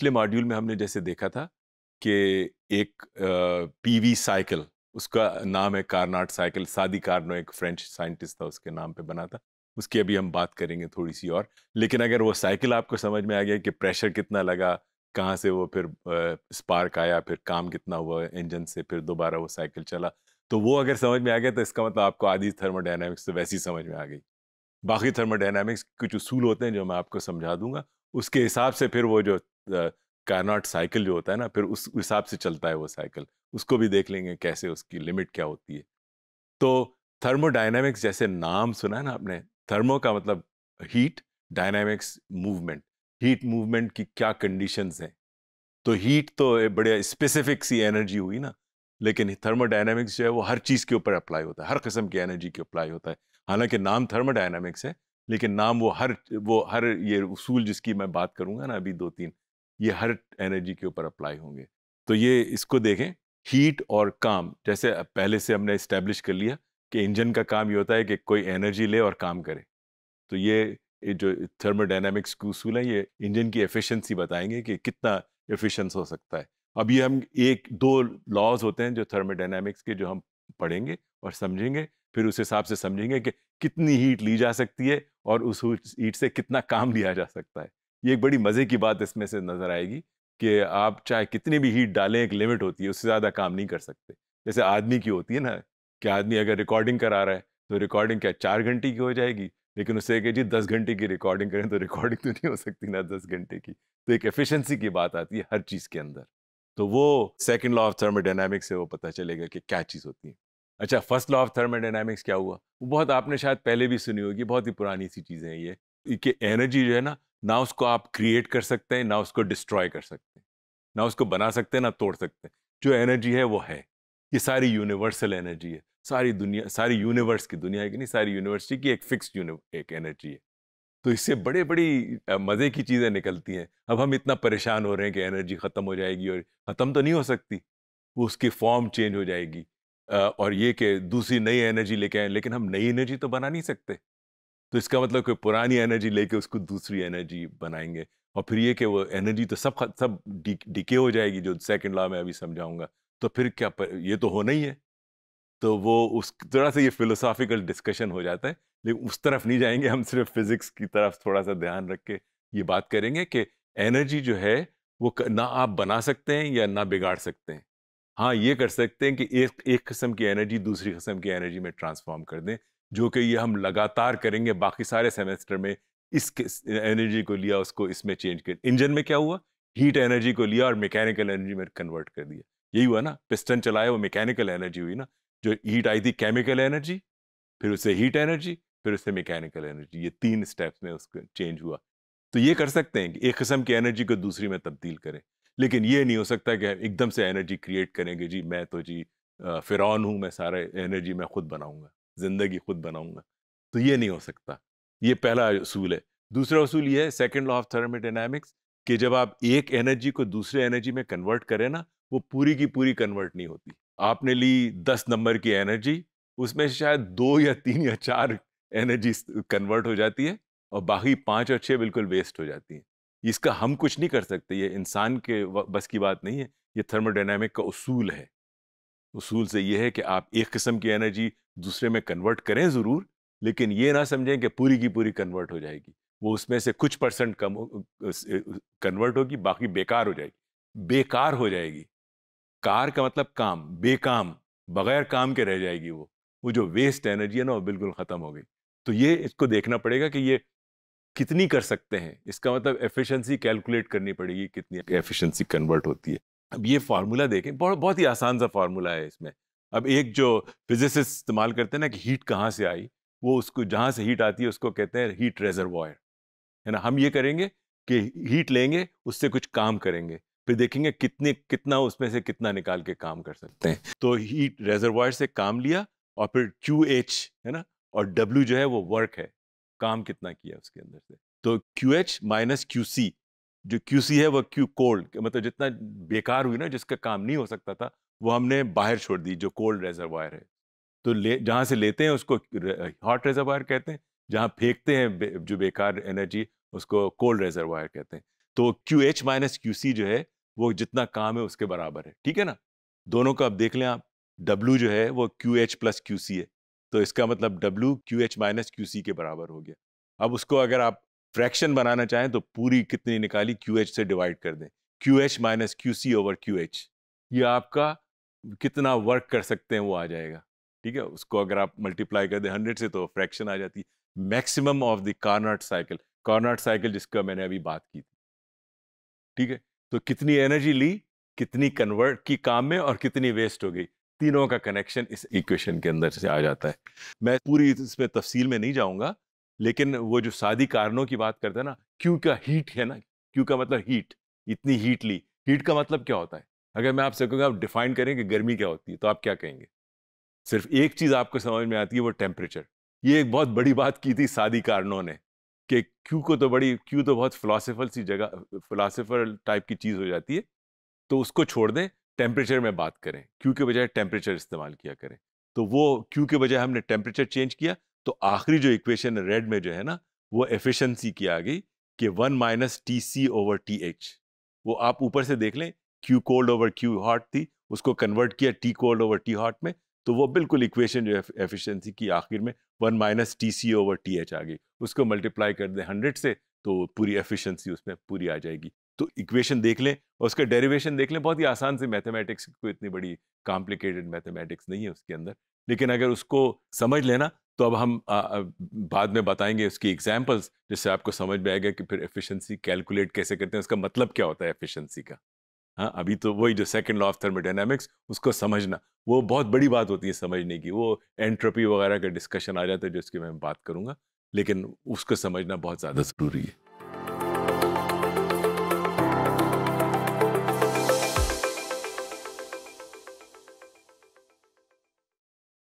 पिछले मॉड्यूल में हमने जैसे देखा था कि एक पीवी साइकिल उसका नाम है कार्नाट साइकिल सादी कार्नो एक फ्रेंच साइंटिस्ट था उसके नाम पे बना था उसकी अभी हम बात करेंगे थोड़ी सी और लेकिन अगर वो साइकिल आपको समझ में आ गया कि प्रेशर कितना लगा कहाँ से वो फिर स्पार्क आया फिर काम कितना हुआ इंजन से फिर दोबारा वो साइकिल चला तो वो अगर समझ में आ गया तो इसका मतलब आपको आधी थर्मोडाइनमिक्स तो वैसी समझ में आ गई बाकी थर्मोडाइनमिक्स कुछ उसूल होते हैं जो मैं आपको समझा दूंगा उसके हिसाब से फिर वो जो कार्नॉट साइकिल जो होता है ना फिर उस हिसाब से चलता है वो साइकिल उसको भी देख लेंगे कैसे उसकी लिमिट क्या होती है तो थर्मोडाइनमिक्स जैसे नाम सुना है ना आपने थर्मो का मतलब heat dynamics movement heat movement की क्या कंडीशंस हैं तो हीट तो बड़े स्पेसिफिक सी एनर्जी हुई ना लेकिन थर्मोडाइनमिक्स जो है वो हर चीज़ के ऊपर अप्लाई होता है हर किस्म की एनर्जी के अप्लाई होता है हालांकि नाम थर्मोडाइनमिक्स है लेकिन नाम वो हर वो हर ये उसूल जिसकी मैं बात करूंगा ना अभी दो तीन ये हर एनर्जी के ऊपर अप्लाई होंगे तो ये इसको देखें हीट और काम जैसे पहले से हमने इस्टेब्लिश कर लिया कि इंजन का काम ये होता है कि कोई एनर्जी ले और काम करे तो ये जो थर्मोडाइनमिक्स के उसूल हैं ये इंजन की एफिशिएंसी बताएंगे कि कितना एफिशिएंस हो सकता है अब ये हम एक दो लॉज होते हैं जो थर्मोडाइनमिक्स के जो हम पढ़ेंगे और समझेंगे फिर उस हिसाब से समझेंगे कि कितनी हीट ली जा सकती है और उस ईट से कितना काम लिया जा सकता है ये एक बड़ी मज़े की बात इसमें से नज़र आएगी कि आप चाहे कितनी भी हीट डालें एक लिमिट होती है उससे ज़्यादा काम नहीं कर सकते जैसे आदमी की होती है ना कि आदमी अगर रिकॉर्डिंग करा रहा है तो रिकॉर्डिंग क्या चार घंटे की हो जाएगी लेकिन उससे कि जी दस घंटे की रिकॉर्डिंग करें तो रिकॉर्डिंग तो नहीं हो सकती ना दस घंटे की तो एक एफिशिएंसी की बात आती है हर चीज़ के अंदर तो वो सेकेंड लॉ ऑफ थर्मोडाइनमिक्स से वो पता चलेगा कि क्या चीज़ होती है अच्छा फर्स्ट लॉ ऑफ थर्मोडाइनमिक्स क्या हुआ वो बहुत आपने शायद पहले भी सुनी होगी बहुत ही पुरानी सी चीज़ें हैं ये कि एनर्जी जो है ना ना उसको आप क्रिएट कर सकते हैं ना उसको डिस्ट्रॉय कर सकते हैं ना उसको बना सकते हैं ना तोड़ सकते हैं जो एनर्जी है वो है ये सारी यूनिवर्सल एनर्जी है सारी दुनिया सारी यूनिवर्स की दुनिया की नहीं सारी यूनिवर्सिटी की एक फिक्स एक एनर्जी है तो इससे बड़े बड़ी मज़े की चीज़ें निकलती हैं अब हम इतना परेशान हो रहे हैं कि एनर्जी ख़त्म हो जाएगी और ख़त्म तो नहीं हो सकती वो उसकी फॉर्म चेंज हो जाएगी और ये कि दूसरी नई एनर्जी लेके आए लेकिन हम नई एनर्जी तो बना नहीं सकते तो इसका मतलब कि पुरानी एनर्जी लेके उसको दूसरी एनर्जी बनाएंगे और फिर ये कि वो एनर्जी तो सब सब डिके हो जाएगी जो सेकंड लॉ में अभी समझाऊंगा तो फिर क्या पर, ये तो होना ही है तो वो उस थोड़ा सा ये फिलोसॉफिकल डिस्कशन हो जाता है लेकिन उस तरफ नहीं जाएंगे हम सिर्फ फिज़िक्स की तरफ थोड़ा सा ध्यान रख के ये बात करेंगे कि एनर्जी जो है वो ना आप बना सकते हैं या ना बिगाड़ सकते हैं हाँ ये कर सकते हैं कि एक एक किस्म की एनर्जी दूसरी किस्म की एनर्जी में ट्रांसफॉर्म कर दें जो कि ये हम लगातार करेंगे बाकी सारे सेमेस्टर में इस एनर्जी को लिया उसको इसमें चेंज कर इंजन में क्या हुआ हीट एनर्जी को लिया और मैकेनिकल एनर्जी में कन्वर्ट कर दिया यही हुआ ना पिस्टन चलाया वो मैकेनिकल एनर्जी हुई ना जो हीट आई थी केमिकल एनर्जी फिर उससे हीट एनर्जी फिर उससे मैकेनिकल एनर्जी ये तीन स्टेप्स में उसको चेंज हुआ तो ये कर सकते हैं कि एक किस्म की एनर्जी को दूसरी में तब्दील करें लेकिन ये नहीं हो सकता कि एकदम से एनर्जी क्रिएट करेंगे जी मैं तो जी फिर हूँ मैं सारे एनर्जी मैं खुद बनाऊँगा ज़िंदगी खुद बनाऊँगा तो ये नहीं हो सकता ये पहला असूल है दूसरा असूल ये है सेकेंड लॉ ऑफ थर्मोडाइनमिक्स कि जब आप एक एनर्जी को दूसरे एनर्जी में कन्वर्ट करें ना वो पूरी की पूरी कन्वर्ट नहीं होती आपने ली दस नंबर की एनर्जी उसमें शायद दो या तीन या चार एनर्जी कन्वर्ट हो जाती है और बाकी पाँच और छः बिल्कुल वेस्ट हो जाती हैं इसका हम कुछ नहीं कर सकते ये इंसान के बस की बात नहीं है ये थर्मोडाइनमिक का उसूल है उसूल से यह है कि आप एक किस्म की एनर्जी दूसरे में कन्वर्ट करें ज़रूर लेकिन ये ना समझें कि पूरी की पूरी कन्वर्ट हो जाएगी वो उसमें से कुछ परसेंट कम कन्वर्ट होगी बाकी बेकार हो जाएगी बेकार हो जाएगी कार का मतलब काम बेकाम बगैर काम के रह जाएगी वो वो जो वेस्ट एनर्जी है ना वो बिल्कुल ख़त्म हो गई तो ये इसको देखना पड़ेगा कि ये कितनी कर सकते हैं इसका मतलब एफिशिएंसी कैलकुलेट करनी पड़ेगी कितनी एफिशिएंसी कन्वर्ट होती है अब ये फार्मूला देखें बहुत बहुत ही आसान सा फार्मूला है इसमें अब एक जो फिजिसिस्ट इस्तेमाल करते हैं ना कि हीट कहाँ से आई वो उसको जहाँ से हीट आती है उसको कहते हैं हीट रेजरवायर है ना हम ये करेंगे कि हीट लेंगे उससे कुछ काम करेंगे फिर देखेंगे कितने कितना उसमें से कितना निकाल के काम कर सकते हैं तो हीट रेजरवायर से काम लिया और फिर क्यू एच है ना और डब्ल्यू जो है वो वर्क है काम कितना किया उसके अंदर से तो Q H minus Q C जो क्यू सी है वह क्यू कोल्ड मतलब जितना बेकार हुई ना जिसका काम नहीं हो सकता था वो हमने बाहर छोड़ दी जो कोल्ड रेजरवायर है तो ले जहाँ से लेते हैं उसको हॉट रेजरवायर कहते हैं जहाँ फेंकते हैं बे, जो बेकार एनर्जी उसको कोल्ड रेजरवायर कहते हैं तो Q H minus Q C जो है वो जितना काम है उसके बराबर है ठीक है ना दोनों का अब देख लें आप डब्ल्यू जो है वो Q H plus Q C है तो इसका मतलब W Q H minus Q C के बराबर हो गया अब उसको अगर आप फ्रैक्शन बनाना चाहें तो पूरी कितनी निकाली क्यू एच से डिवाइड कर दें Q H minus Q C over Q H ये आपका कितना वर्क कर सकते हैं वो आ जाएगा ठीक है उसको अगर आप मल्टीप्लाई कर दें हंड्रेड से तो फ्रैक्शन आ जाती है maximum of the Carnot cycle Carnot cycle जिसका मैंने अभी बात की थी ठीक है तो कितनी एनर्जी ली कितनी कन्वर्ट की काम में और कितनी वेस्ट हो गई तीनों का कनेक्शन इस इक्वेशन के अंदर से आ जाता है मैं पूरी इसमें तफसील में नहीं जाऊँगा लेकिन वो जो सादी कारणों की बात करते हैं ना क्यों का हीट है ना क्यों का मतलब हीट इतनी हीट ली हीट का मतलब क्या होता है अगर मैं आपसे कहूँगा आप डिफाइन करें कि गर्मी क्या होती है तो आप क्या कहेंगे सिर्फ एक चीज़ आपको समझ में आती है वो टेम्परेचर ये एक बहुत बड़ी बात की थी सादी कारणों ने कि क्यों को तो बड़ी क्यों तो बहुत फिलासफल सी जगह फिलासफर टाइप की चीज़ हो जाती है तो उसको छोड़ दें टेम्परेचर में बात करें क्यू के बजाय टेम्परेचर इस्तेमाल किया करें तो वो क्यू के बजाय हमने टेम्परेचर चेंज किया तो आखिरी जो इक्वेशन रेड में जो है ना वो एफिशिएंसी की आ गई कि one minus T C over T H वो आप ऊपर से देख लें Q cold over Q hot थी उसको कन्वर्ट किया T cold over T hot में तो वो बिल्कुल इक्वेशन जो है एफिशिएंसी की आखिर में one minus T C over T H आ गई उसको मल्टीप्लाई कर दें हंड्रेड से तो पूरी एफिशिएंसी उसमें पूरी आ जाएगी तो इक्वेशन देख लें और उसका डेरिवेशन देख लें बहुत ही आसान से मैथमेटिक्स कोई इतनी बड़ी कॉम्प्लिकेटेड मैथमेटिक्स नहीं है उसके अंदर लेकिन अगर उसको समझ लेना तो अब हम आ, आ, बाद में बताएंगे उसकी एग्जाम्पल्स जिससे आपको समझ में आएगा कि फिर एफिशिएंसी कैलकुलेट कैसे करते हैं उसका मतलब क्या होता है एफिशिएंसी का हाँ अभी तो वही जो सेकंड लॉ ऑफ थर्मोडाइनमिक्स उसको समझना वो बहुत बड़ी बात होती है समझने की वो एंट्रोपी वगैरह का डिस्कशन आ जाता है जिसकी मैं बात करूँगा लेकिन उसको समझना बहुत ज़्यादा ज़रूरी है